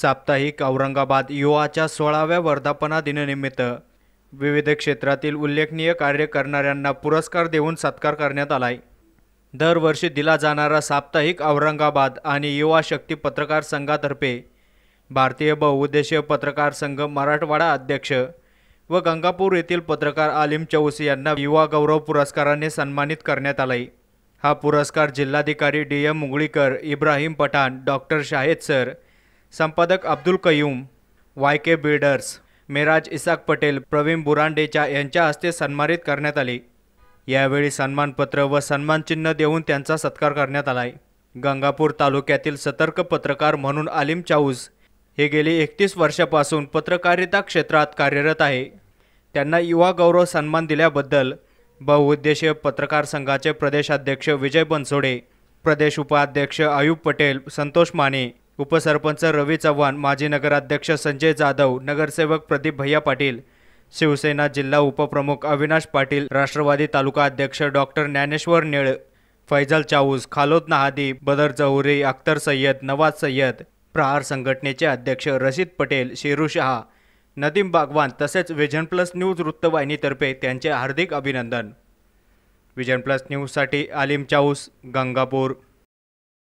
साप्ताहिक औरंगाबाद युवाच्या सोळाव्या वर्धापना दिनानिमित्त विविध क्षेत्रातील उल्लेखनीय कार्य करणाऱ्यांना पुरस्कार देऊन सत्कार करण्यात आलाय दरवर्षी दिला जाणारा साप्ताहिक औरंगाबाद आणि युवा शक्ती पत्रकार संघातर्फे भारतीय बहुउद्देशीय पत्रकार संघ मराठवाडा अध्यक्ष व गंगापूर येथील पत्रकार आलिम चौसी यांना युवा गौरव पुरस्काराने सन्मानित करण्यात आलाय हा पुरस्कार जिल्हाधिकारी D M Mugalikar Ibrahim Pathan doctor Shahed sir संपादक Abdul Qayyum Y K builders Meraj Isaq Patel Praveen बुरांडेच्या यांच्या हस्ते सन्मानित करण्यात आले यावेळी सन्मानपत्र व सन्मानचिन्ह देऊन त्यांचा सत्कार करण्यात आला गंगापूर तालुक्यातील सतर्क पत्रकार म्हणून आलिम चाऊस हे गेली एकतीस वर्षापासून पत्रकारिता क्षेत्रात कार्यरत आहे त्यांना युवा गौरव सन्मान दिल्याबद्दल बहुउद्देशीय पत्रकार संघाचे प्रदेशाध्यक्ष विजय बनसोडे प्रदेश उपाध्यक्ष आयुब पटेल संतोष माने उपसरपंच रवी चव्हाण माजी नगराध्यक्ष संजय जाधव नगरसेवक प्रदीप भैया पाटील शिवसेना जिल्हा उपप्रमुख अविनाश पाटील राष्ट्रवादी तालुका अध्यक्ष डॉक्टर ज्ञानेश्वर नेळ फैजल चाऊस खालोद नहादी बदर जहुरी अख्तर सय्यद नवाज सय्यद प्रहार संघटनेचे अध्यक्ष रशीद पटेल शेरू शहा नदीम बागवान तसेच विजन प्लस न्यूज वृत्तवाहिनीतर्फे त्यांचे हार्दिक अभिनंदन विजन प्लस न्यूजसाठी आलिम चाऊस गंगापूर